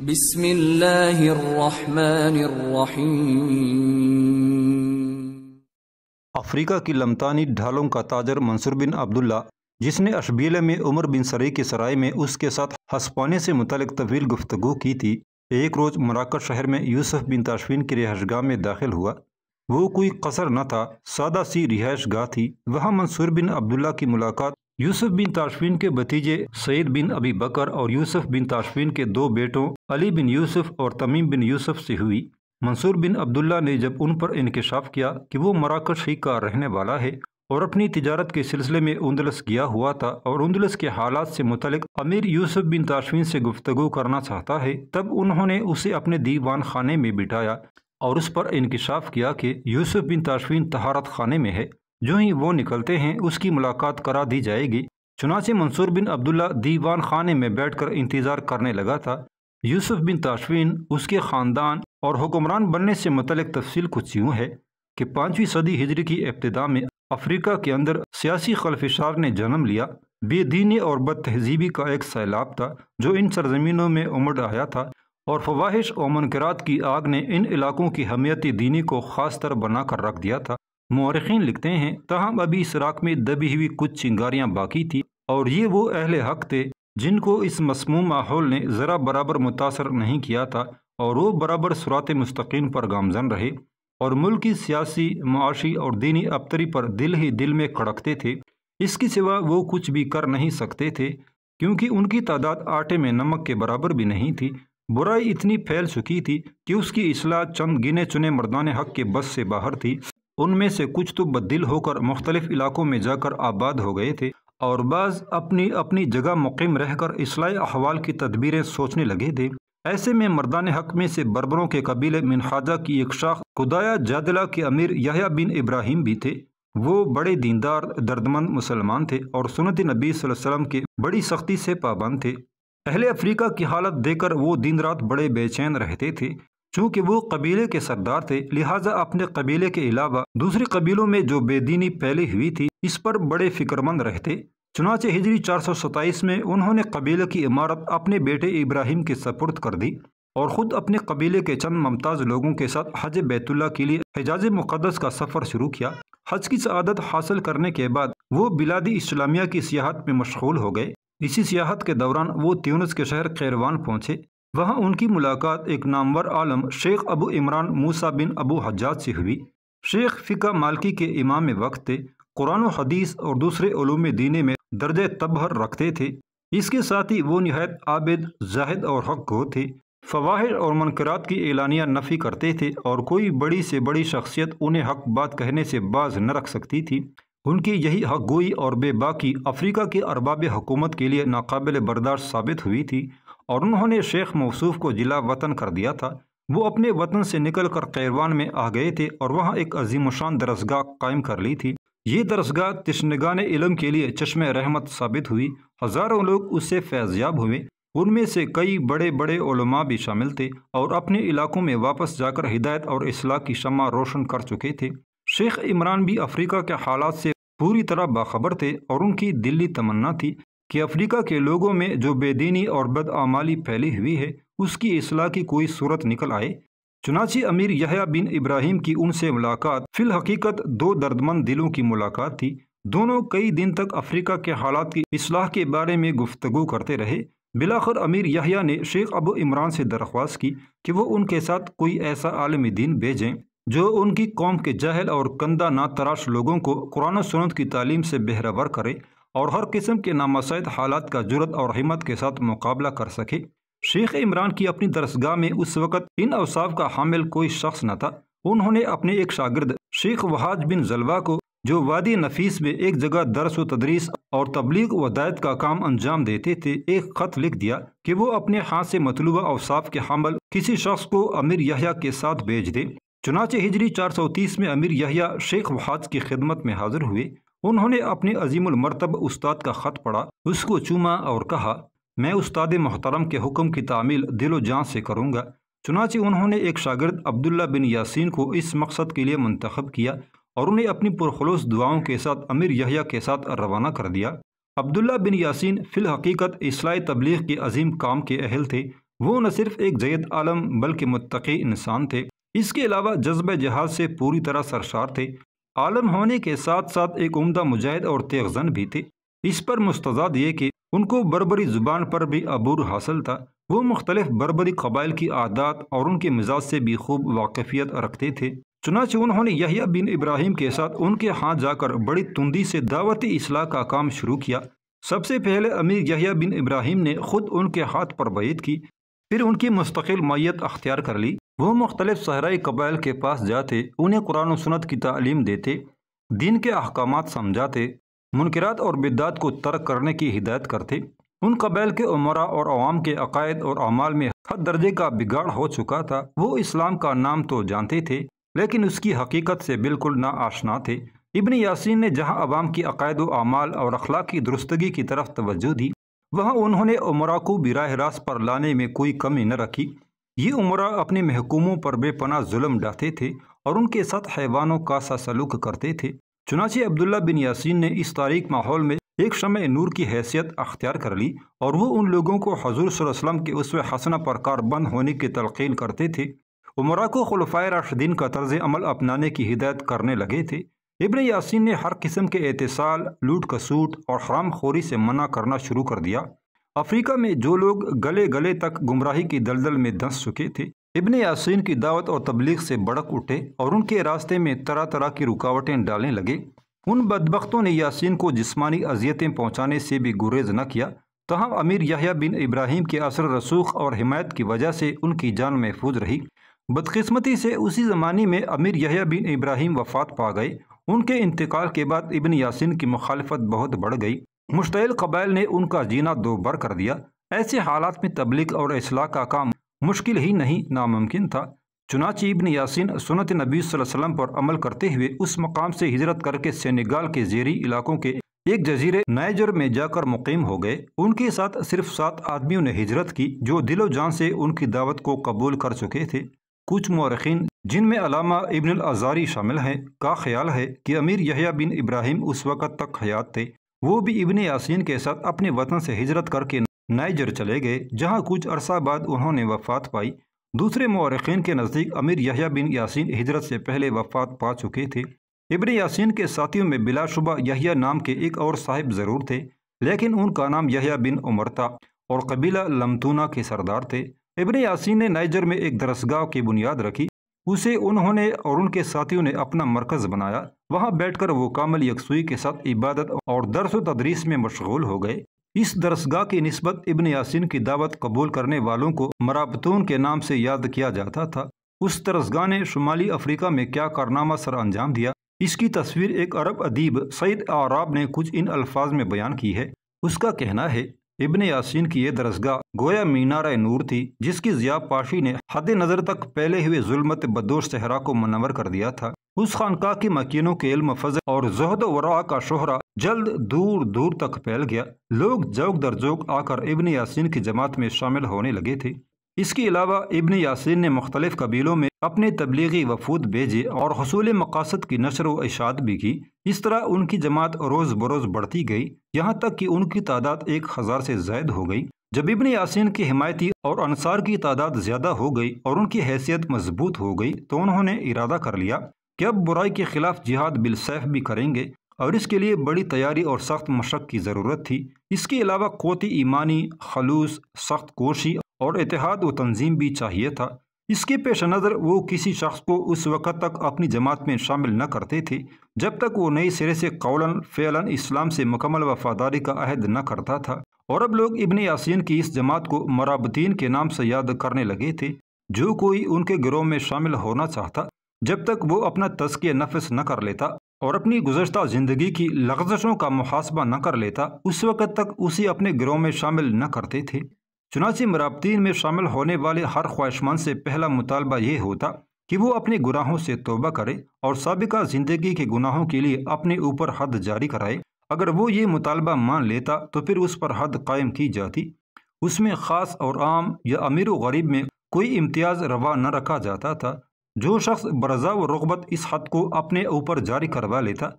Africa की लमतानी ढालों का ताजर मंसूर बिन अब्दुल्ला जिसने अशबीले में उमर बिन सरे के सराय में उसके साथ हंसपाने से मुतल तवील गुफ्तु की थी एक रोज़ मराकट शहर में यूसुफ बिन ताशवीन की गाह में दाखिल हुआ वो कोई कसर न था सादा सी रिहाइश गाह थी वहाँ मंसूर बिन अब्दुल्ला की मुलाकात यूसुफ बिन ताशफिन के भतीजे सईद बिन अबी बकर और यूसुफ बिन ताशफिन के दो बेटों अली बिन यूसुफ और तमीम बिन यूसुफ से हुई मंसूर बिन अब्दुल्ला ने जब उन पर इनकशाफ किया कि वो मराकश ही का रहने वाला है और अपनी तजारत के सिलसिले में उन्दलस गया हुआ था और उन्दलस के हालात से मुतलिक अमीर यूसुफ बिन ताशवीन से गुफ्तु करना चाहता है तब उन्होंने उसे अपने दीवान खाने में बिठाया और उस पर इनकशाफ किया कि यूसुफ बिन ताशफिन तहारत खाने में है जो ही वो निकलते हैं उसकी मुलाकात करा दी जाएगी चुनाचे मंसूर बिन अब्दुल्ला दीवान खाने में बैठकर इंतज़ार करने लगा था यूसुफ बिन ताशवीन उसके ख़ानदान और हुक्मरान बनने से मतलब तफसील कुछ यूँ है कि पाँचवीं सदी हिजरी की इब्तदा में अफ्रीका के अंदर सियासी खलफिशार ने जन्म लिया बेदीनी और बद तहजीबी का एक सैलाब था जो इन सरजमीनों में उमड़ आया था और फवाहिश और मुनकरात की आग ने इन इलाकों की हमियती दीनी को खास तर बना कर रख दिया था मौरखीन लिखते हैं तहम अभी इस राख में दबी हुई कुछ चिंगारियाँ बाकी थी और ये वो अहल हक थे जिनको इस मसमू माहौल ने ज़रा बराबर मुतासर नहीं किया था और वो बराबर सुरात मुस्तकीम पर गामजन रहे और मुल्क की सियासी माशी और दीनी अबतरी पर दिल ही दिल में कड़कते थे इसके सिवा वो कुछ भी कर नहीं सकते थे क्योंकि उनकी तादाद आटे में नमक के बराबर भी नहीं थी बुराई इतनी फैल चुकी थी कि उसकी असलाह चंद गिने चुने मर्दान हक के बस से बाहर थी उनमें से कुछ तो बदल होकर मुख्तलिफ इलाकों में जाकर आबाद हो गए थे और बाज़ अपनी अपनी जगह मुकम रहकर इसलाई अहवाल की तदबीरें सोचने लगे थे ऐसे में मर्दान हक में से बर्बरों के कबीले मिनहाजा की एक शाख खुदाया जादला के अमीर या बिन इब्राहिम भी थे वो बड़े दीनदार दर्दमंद मुसलमान थे और सुनत नबी वसम के बड़ी सख्ती से पाबंद थे अहले अफ्रीका की हालत देकर वो दिन रात बड़े बेचैन रहते थे चूँकि वो कबीले के सरदार थे लिहाजा अपने कबीले के अलावा दूसरे कबीलों में जो बेदीनी फैली हुई थी इस पर बड़े फिक्रमंद रहते चुनाचे हिजरी चार सौ सताईस में उन्होंने कबीले की इमारत अपने बेटे इब्राहिम के सपुर्द कर दी और ख़ुद अपने कबीले के चंद ममताज़ लोगों के साथ हज बैतुल्ला के लिए हिजाज मुकदस का सफ़र शुरू किया हज की शादत हासिल करने के बाद वो बिलादी इस्लामिया की सियाहत में मशगूल हो गए इसी सियाहत के दौरान वो त्यूनस के शहर खैरवान पहुंचे वहाँ उनकी मुलाकात एक नामवर आलम शेख अबू इमरान मूसा बिन अबू हजाज से हुई शेख फ़िका मालकी के इमाम वक्त थे कुरान हदीस और दूसरे ओलूम दीने में दर्ज तबहर रखते थे इसके साथ ही वो नहायत आबिद जाहिद और हक को थे फवाहिर और मनकरात की एलानिया नफ़ी करते थे और कोई बड़ी से बड़ी शख्सियत उन्हें हक बात कहने से बाज न रख सकती थी उनकी यही हक गोई और बेबाकी अफ्रीका के अरबाब हुकूमत के लिए नाकबिल बर्दाश्त साबित हुई थी और उन्होंने शेख मौसूफ को जिला वतन कर दिया था वो अपने वतन से निकल कर कैरवान में आ गए थे और वहाँ एक अजीमशान दरसगाह कायम कर ली थी ये दरसगाह तश्नगान इलम के लिए चश्म रहमत साबित हुई हज़ारों लोग उससे फैज़याब हुए उनमें से कई बड़े बड़े ओलमा भी शामिल थे और अपने इलाकों में वापस जाकर हिदायत और असलाह की शमा रोशन कर चुके थे शेख इमरान भी अफ्रीका के हालात से पूरी तरह बाखबर थे और उनकी दिल्ली तमन्ना थी कि अफ्रीका के लोगों में जो बेदीनी और बदआमाली फैली हुई है उसकी असलाह की कोई सूरत निकल आए चुनाची अमीर यहया बिन इब्राहिम की उनसे मुलाकात फिल हकीकत दो दर्दमंद दिलों की मुलाकात थी दोनों कई दिन तक अफ्रीका के हालात की असलाह के बारे में गुफ्तगु करते रहे बिलाखर अमीर यहया ने शेख अबू इमरान से दरख्वास्त की कि वो उनके साथ कोई ऐसा आलमी दिन भेजें जो उनकी कौम के जहल और कंदा ना तराश लोगों को कुरान सनत की तालीम से बेहरवर करे और हर किस्म के नामसैद हालात का जुरत और हिम्मत के साथ मुकाबला कर सके शेख इमरान की अपनी दरसगाह में उस वक़्त इन अवसाफ का हामिल कोई शख्स न था उन्होंने अपने एक शागिर्द शेख वहाज बिन जलवा को जो वादी नफीस में एक जगह दरस व तदरीस और तबलीग व दायत का काम अंजाम देते थे एक ख़त लिख दिया कि वो अपने हाथ से मतलूबा अवसाफ के हमल किसी शख्स को अमीर यहा के साथ भेज दे चुनाचे हिजरी 430 में अमीर यहा शेख वहाज की खिदमत में हाजिर हुए उन्होंने अपने अजीमुल मरतब उस्ताद का ख़त पढ़ा उसको चूमा और कहा मैं उस्ताद मोहतरम के हुक्म की तामील दिलो जान से करूँगा चुनाचे उन्होंने एक शागिर्द अब्दुल्ला बिन यासीन को इस मकसद के लिए मंतखब किया और उन्हें अपनी पुरखलोस दुआओं के साथ अमीर यहिया के साथ रवाना कर दिया अब्दुल्ला बिन यासीन हकीकत इसलाई तबलीग के अजीम काम के अहल थे वो न सिर्फ एक जैद आलम बल्कि मतकी इंसान थे इसके अलावा जज्ब जहाज से पूरी तरह सरशार थे आलम होने के साथ साथ एक उम्दा मुजाहिद और तेगजन भी थे इस पर मुस्तजाद ये कि उनको बरबरी ज़ुबान पर भी अबूर हासिल था वो मुख्तलिफ बरबरी कबाइल की आदात और उनके मिजाज से भी खूब वाकफियत रखते थे चुनाच उन्होंने यहिया बिन इब्राहिम के साथ उनके हाथ जाकर बड़ी तुंदी से दावती इसलाह का काम शुरू किया सबसे पहले अमीर यहिया बिन इब्राहिम ने खुद उनके हाथ पर बैत की फिर उनकी मुस्तकिल मैत अख्तियार कर ली वो मुख्तलिफ सहराई कबाइल के पास जाते उन्हें कुरान सनत की तालीम देते दिन के अहकाम समझाते मुनकरात और बिदात को तर्क करने की हिदायत करते उन कबाइल के उमरा और अवाम के अकायद और अमाल में हद दर्जे का बिगाड़ हो चुका था वो इस्लाम का नाम तो जानते थे लेकिन उसकी हकीकत से बिल्कुल ना आशना थे इबन यासीन ने जहाँ अवाम की अकायद अमाल और अखलाक की दुरुस्तगी की तरफ तवज्जो दी वहाँ उन्होंने उमरा को बिराह रास्त पर लाने में कोई कमी न रखी ये उमरा अपने महकूमों पर बेपना जुलम डाते थे और उनके साथ हैवानों का सा सलूक करते थे चुनाचे अब्दुल्ला बिन यासीन ने इस तारीख माहौल में एक शम नूर की हैसियत अख्तियार कर ली और वो उन लोगों को हजूर वसलम के उस हसना पर कारबंद होने की तलकीन करते थे उमरा को खुलफा राशदीन का तर्ज अमल अपनाने की हिदायत करने लगे थे इब्न यासीन ने हर किस्म के एहतसाल लूट कसूट और हराम खोरी से मना करना शुरू कर दिया अफ्रीका में जो लोग गले गले तक गुमराही की दलदल में धंस चुके थे इब्न यासीन की दावत और तबलीग से भड़क उठे और उनके रास्ते में तरह तरह की रुकावटें डालने लगे उन बदबख्तों ने यासीन को जिस्मानी अजियतें पहुँचाने से भी गुरेज न किया तहम अमीर यहिया बिन इब्राहिम के असर रसूख और हिमायत की वजह से उनकी जान महफूज रही बदकस्मती से उसी ज़माने में अमीर यहिया बिन इब्राहिम वफात पा गए उनके इंतकाल के बाद इबन यासिन की मुखालफत बहुत बढ़ गई मुश्तल कबाइल ने उनका जीना दो बर कर दिया ऐसे हालात में तबलीग और असलाह का काम मुश्किल ही नहीं नामुमकिन था चुनाची इबन यासिन सुनत नबी वसल्लम पर अमल करते हुए उस मकाम से हिजरत करके सेनेगाल के जेरी इलाकों के एक जजीरे नाइजर में जाकर मुकम हो गए उनके साथ सिर्फ सात आदमियों ने हिजरत की जो दिलो जान से उनकी दावत को कबूल कर चुके थे कुछ मौरखीन जिनमें अलामा इब्न अजारी शामिल हैं का ख्याल है कि अमीर यहिया बिन इब्राहिम उस वक़्त तक हयात थे वो भी इबन यासिन के साथ अपने वतन से हिजरत करके नाइजर चले गए जहाँ कुछ अरसा बाद उन्होंने वफात पाई दूसरे मौरखीन के नज़दीक अमीर यहिया बिन यासिन हिजरत से पहले वफात पा चुके थे इबन यासिन के साथियों में बिलाशुबा यहिया नाम के एक और साहिब ज़रूर थे लेकिन उनका नाम यहिया बिन उमर था और कबीला लमतूना के सरदार थे इबन यासिन ने नाइजर में एक दरसगाह की बुनियाद रखी उसे उन्होंने और उनके साथियों ने अपना मरकज़ बनाया वहाँ बैठकर वो कामल यकसुई के साथ इबादत और दरस तदरीस में मशगूल हो गए इस दरसगाह की नस्बत इबन यासिन की दावत कबूल करने वालों को मराबतून के नाम से याद किया जाता था उस दरसगाह ने शुमाली अफ्रीका में क्या कारनामा सर अंजाम दिया इसकी तस्वीर एक अरब अदीब सईद आराब ने कुछ इन अल्फाज में बयान की है उसका कहना है इबन यासीन की यह दरसगा गोया मीनार नूर थी जिसकी जिया पाशी ने हद नज़र तक पहले हुए जुलमत बदोश सहरा को मनवर कर दिया था उस खानका की मकीनों के इल्म फजल और जहद वरा का शोहरा जल्द दूर दूर तक फैल गया लोग जोक दर जोक आकर इबन यासीन की जमात में शामिल होने लगे थे इसके अलावा इबन यासिन ने मुख्तलिफ कबीलों में अपने तबलीगी वफूद भेजे और हसूल मकासद की नशर व इशात भी की इस तरह उनकी जमात रोज़ बरोज़ बढ़ती गई यहाँ तक कि उनकी तादाद एक हज़ार से जायद हो गई जब इबन यासिन की हिमायती और अनसार की तादाद ज़्यादा हो गई और उनकी हैसियत मजबूत हो गई तो उन्होंने इरादा कर लिया कि अब बुराई के खिलाफ जिहाद बिलसैफ भी करेंगे और इसके लिए बड़ी तैयारी और सख्त मशक की ज़रूरत थी इसके अलावा कोती ईमानी खलूस सख्त कोशी और इतिहाद व तंजीम भी चाहिए था इसके पेश नज़र वो किसी शख्स को उस वक़्त तक अपनी जमात में शामिल न करते थे जब तक वो नए सिरे से कौलन फ़ैलन इस्लाम से मुकमल वफादारी का अहद न करता था और अब लोग इबन यासिन की इस जमात को मराबदीन के नाम से याद करने लगे थे जो कोई उनके गिरोह में शामिल होना चाहता जब तक वो अपना तस्किया नफस न कर लेता और अपनी गुजशत ज़िंदगी की लफ्जशों का मुहासबा न कर लेता उस वक़्त तक उसे अपने गिरोह में शामिल न करते थे चुनाचे मराबतीन में शामिल होने वाले हर ख्वाहिशमंद से पहला मुतालबा ये होता कि वो अपने गुनाहों से तोबा करे और सबका ज़िंदगी के गुनाहों के लिए अपने ऊपर हद जारी कराए अगर वो ये मुतालबा मान लेता तो फिर उस पर हद कायम की जाती उसमें ख़ास और आम या अमीर गरीब में कोई इम्तियाज़ रवा न रखा जाता था जो शख्स बरजा व रुबत इस हद को अपने ऊपर जारी करवा लेता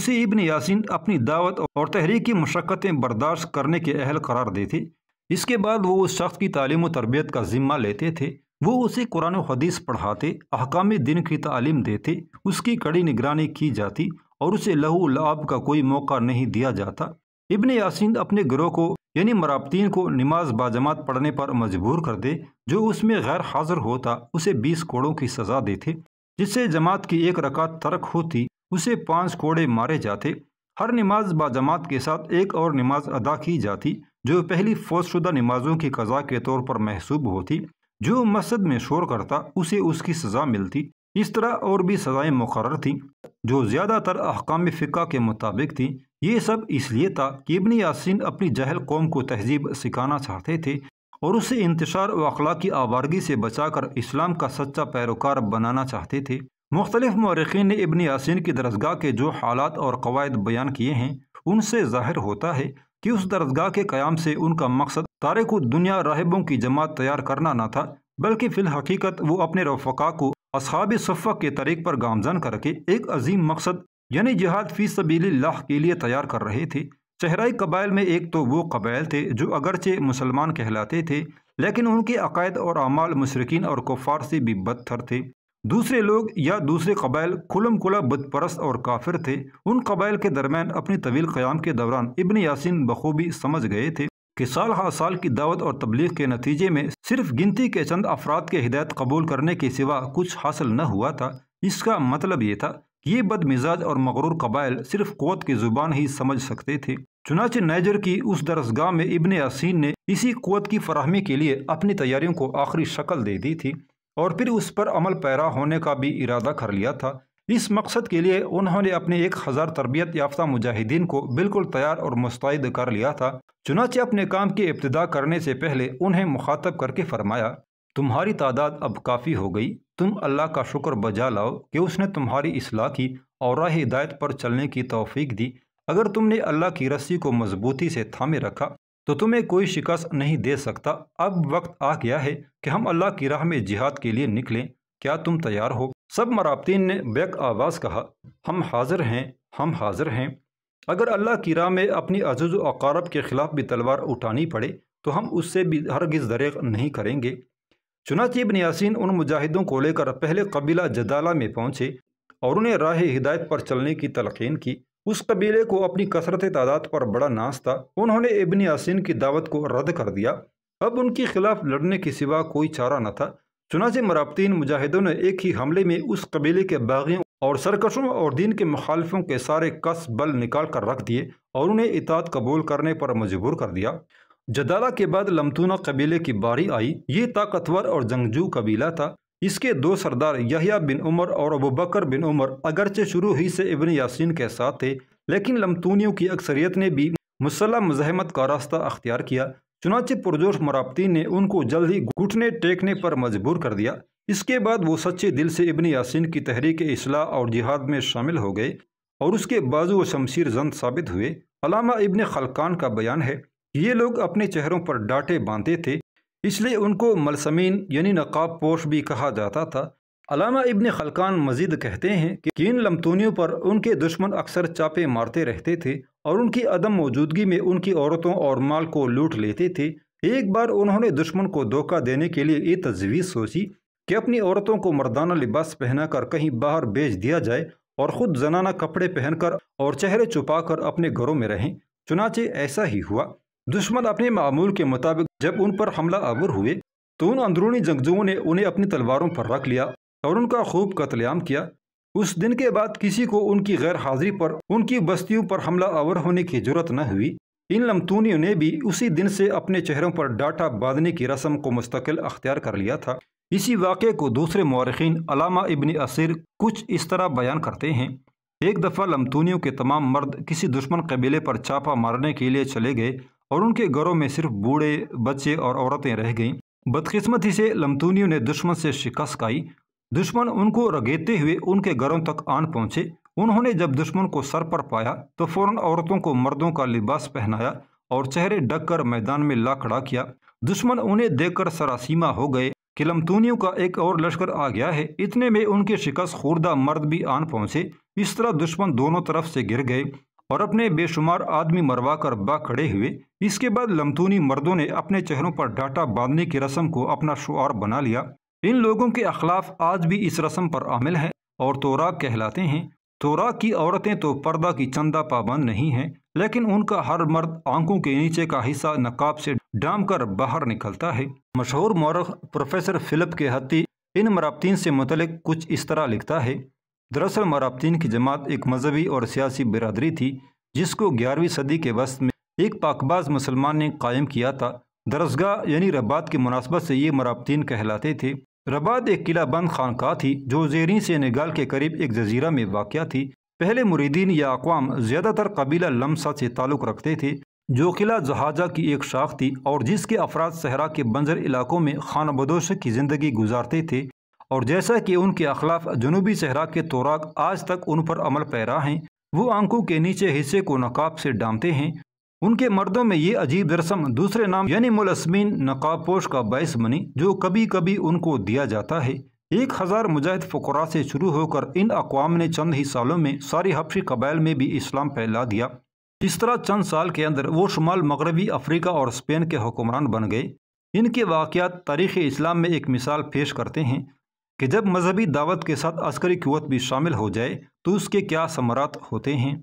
उसे इबन यासिन अपनी दावत और तहरीक की मशक्क़तें बर्दाश्त करने के अहल करार देते इसके बाद वो उस शख्स की तालीम तरबियत का ज़िम्मा लेते थे वो उसे कुरान हदीस पढ़ाते अहकाम दिन की तालीम देते उसकी कड़ी निगरानी की जाती और उसे लहू लाब का कोई मौका नहीं दिया जाता इबन यासिन अपने ग्रोह को यानी मराबतीन को नमाज बाजमात पढ़ने पर मजबूर कर दे जो उसमें गैर हाजिर होता उसे बीस कोड़ों की सज़ा देते जिससे जमात की एक रकात तर्क होती उसे पाँच कोड़े मारे जाते हर नमाज बाजमात के साथ एक और नमाज अदा की जाती जो पहली फौजशुदा नमाजों की कज़ा के तौर पर महसूब होती जो मस्जिद में शोर करता उसे उसकी सज़ा मिलती इस तरह और भी सज़ाएँ मुकर थीं जो ज़्यादातर अहकाम फ़िका के मुताबिक थी ये सब इसलिए था कि इबन यासिन अपनी जहल कौम को तहजीब सिखाना चाहते थे और उसे इंतशार व अखला की आबारगी से बचाकर इस्लाम का सच्चा पैरोकार बनाना चाहते थे मुख्तलिफ मौरखी ने इबन यासिन की दरसगाह के जो हालात और कवायद बयान किए हैं उनसे जाहिर होता है कि उस दरसगाह के क़्याम से उनका मकसद तारे को दुनिया राहबों की जमात तैयार करना न था बल्कि हकीकत वो अपने रफका को असहाब सफ़ा के तरीक पर गामजन करके एक अजीम मकसद यानी जहाद फ़ी लाह के लिए तैयार कर रहे थे चेहराई कबाइल में एक तो वो कबाइल थे जो अगरचे मुसलमान कहलाते थे लेकिन उनके अकायद और अमाल मशरकिन और कुफार से भी बदतर थे दूसरे लोग या दूसरे कबाइल खुलम खुला बदपरस्त और काफिर थे उन कबाइल के दरमियान अपनी तवील क़्याम के दौरान इबन यासिन बखूबी समझ गए थे कि साल हा साल की दावत और तबलीग के नतीजे में सिर्फ गिनती के चंद अफराद के हिदायत कबूल करने के सिवा कुछ हासिल न हुआ था इसका मतलब ये था कि ये बदमिजाज और मकरूर कबाइल सिर्फ कौत की ज़ुबान ही समझ सकते थे चुनाच नाइजर की उस दरसगाह में इबन यासिन ने इसी कोत की फरहमी के लिए अपनी तैयारियों को आखिरी शक्ल दे दी थी और फिर उस पर अमल पैरा होने का भी इरादा कर लिया था इस मकसद के लिए उन्होंने अपने एक हज़ार तरबियत याफ्ता मुजाहिदीन को बिल्कुल तैयार और मुस्तैद कर लिया था चुनाचे अपने काम की इब्तदा करने से पहले उन्हें मुखातब करके फरमाया तुम्हारी तादाद अब काफ़ी हो गई तुम अल्लाह का शुक्र बजा लाओ कि उसने तुम्हारी असलाह की और राह हिदायत पर चलने की तोफ़ी दी अगर तुमने अल्लाह की रस्सी को मजबूती से थामे रखा तो तुम्हें कोई शिकस्त नहीं दे सकता अब वक्त आ गया है कि हम अल्लाह की राह में जिहाद के लिए निकलें क्या तुम तैयार हो सब मराबतीन ने बैक आवाज़ कहा हम हाजिर हैं हम हाजिर हैं अगर अल्लाह की राह में अपनी अजुज अकारब के ख़िलाफ़ भी तलवार उठानी पड़े तो हम उससे भी हरगज दरेग नहीं करेंगे चुनाच इबन यासिन उन मुजाहिदों को लेकर पहले कबीला जदाला में पहुँचे और उन्हें राह हिदायत पर चलने की तलकिन की उस कबीले को अपनी कसरत तादाद पर बड़ा नाश था उन्होंने इबन यासिन की दावत को रद्द कर दिया अब उनके खिलाफ लड़ने के सिवा कोई चारा न था चुनाचे मराबतीन मुजाहिदों ने एक ही हमले में उस कबीले के बागियों और सरकशों और दीन के मुखालफों के सारे कस बल निकाल कर रख दिए और उन्हें इतात कबूल करने पर मजबूर कर दिया जदाला के बाद लमतूना कबीले की बारी आई ये ताकतवर और जंगजू कबीला था इसके दो सरदार यहिया बिन उमर और अबू बकर बिन उमर अगरचे शुरू ही से इबन यासीन के साथ थे लेकिन लमतूनियों की अक्सरियत ने भी मुसल मजहमत का रास्ता अख्तियार किया चुनाचे पुरजोश मराबती ने उनको जल्द ही घुटने टेकने पर मजबूर कर दिया इसके बाद वो सच्चे दिल से इबन यासीन की तहरीक असलाह और जिहाद में शामिल हो गए और उसके बाजू व शमशीर जंद साबित हुए अलामा इबन खलकान का बयान है ये लोग अपने चेहरों पर डांटे बांधते थे इसलिए उनको मलसमीन यानी नकाब पोश भी कहा जाता था अलामा इब्न खलकान मजीद कहते हैं कि इन लमतूनियों पर उनके दुश्मन अक्सर चापे मारते रहते थे और उनकी अदम मौजूदगी में उनकी औरतों और माल को लूट लेते थे एक बार उन्होंने दुश्मन को धोखा देने के लिए ये तजवीज़ सोची कि अपनी औरतों को मर्दाना लिबास पहनाकर कहीं बाहर बेच दिया जाए और ख़ुद जनाना कपड़े पहनकर और चेहरे छुपाकर अपने घरों में रहें चुनाचे ऐसा ही हुआ दुश्मन अपने मामूल के मुताबिक जब उन पर हमला आवर हुए तो उन अंदरूनी जंगजुओं ने उन्हें अपनी तलवारों पर रख लिया और उनका खूब कतलेआम किया उस दिन के बाद किसी को उनकी गैर हाजिरी पर उनकी बस्तियों पर हमला आवर होने की जरूरत न हुई इन लमतूनियों ने भी उसी दिन से अपने चेहरों पर डाटा बांधने की रस्म को मुस्तकिल अख्तियार कर लिया था इसी वाक़े को दूसरे मौरखीन अलामा इबन असीर कुछ इस तरह बयान करते हैं एक दफ़ा लमतूनियों के तमाम मर्द किसी दुश्मन कबीले पर छापा मारने के लिए चले गए और उनके घरों में सिर्फ बूढ़े बच्चे और औरतें रह गईं बदकिस्मती से लमतूनियों ने दुश्मन से शिकस्त खाई दुश्मन उनको रगेते हुए उनके घरों तक आन पहुंचे उन्होंने जब दुश्मन को सर पर पाया तो फौरन औरतों को मर्दों का लिबास पहनाया और चेहरे ढककर मैदान में ला खड़ा किया दुश्मन उन्हें देखकर सरासीमा हो गए कि लमतूनियों का एक और लश्कर आ गया है इतने में उनके शिकस्त खुर्दा मर्द भी आन पहुंचे इस तरह दुश्मन दोनों तरफ से गिर गए और अपने बेशुमार आदमी मरवा कर बा खड़े हुए इसके बाद लमतूनी मर्दों ने अपने चेहरों पर डाटा बांधने की रस्म को अपना शुआर बना लिया इन लोगों के अखलाफ आज भी इस रस्म पर आमिल है और तोराक कहलाते हैं तोराक की औरतें तो पर्दा की चंदा पाबंद नहीं है लेकिन उनका हर मर्द आंखों के नीचे का हिस्सा नकाब से डाम कर बाहर निकलता है मशहूर मौरख प्रोफेसर फिलिप के हती इन मराबतीन से मुतलिक कुछ इस तरह लिखता है दरअसल मराबतीन की जमात एक मजहबी और सियासी बिरादरी थी जिसको ग्यारहवीं सदी के वस्त में एक पाकबाज मुसलमान ने कायम किया था दरसगाह यानी रबात की मुनासबत से ये मराबतीन कहलाते थे रबात एक किला बंद खानका थी जो जेरी से निगाल के करीब एक जजीरा में वाक़ थी पहले मुरीदीन या अकवाम ज़्यादातर कबीला लमसा से ताल्लुक़ रखते थे जो किला जहाजा की एक शाख थी और जिसके अफराद सहरा के बंजर इलाकों में खाना बदोश की ज़िंदगी गुजारते थे और जैसा कि उनके अखलाफ जनूबी सहरा के तौराक आज तक उन पर अमल पैरा हैं वो आंखों के नीचे हिस्से को नकाब से डांते हैं उनके मर्दों में ये अजीब रस्म दूसरे नाम यानी नकाब नकाबपोश का बायस बनी जो कभी कभी उनको दिया जाता है एक हज़ार मुजाहिद फ़करा से शुरू होकर इन अकवाम ने चंद ही सालों में सारी हफ्शी कबाइल में भी इस्लाम फैला दिया इस तरह चंद साल के अंदर वो शुमाल मगरबी अफ्रीका और स्पेन के हुक्मरान बन गए इनके वाक़ात तारीख़ इस्लाम में एक मिसाल पेश करते हैं कि जब मजहबी दावत के साथ अस्करी क़वत भी शामिल हो जाए तो उसके क्या समरात होते हैं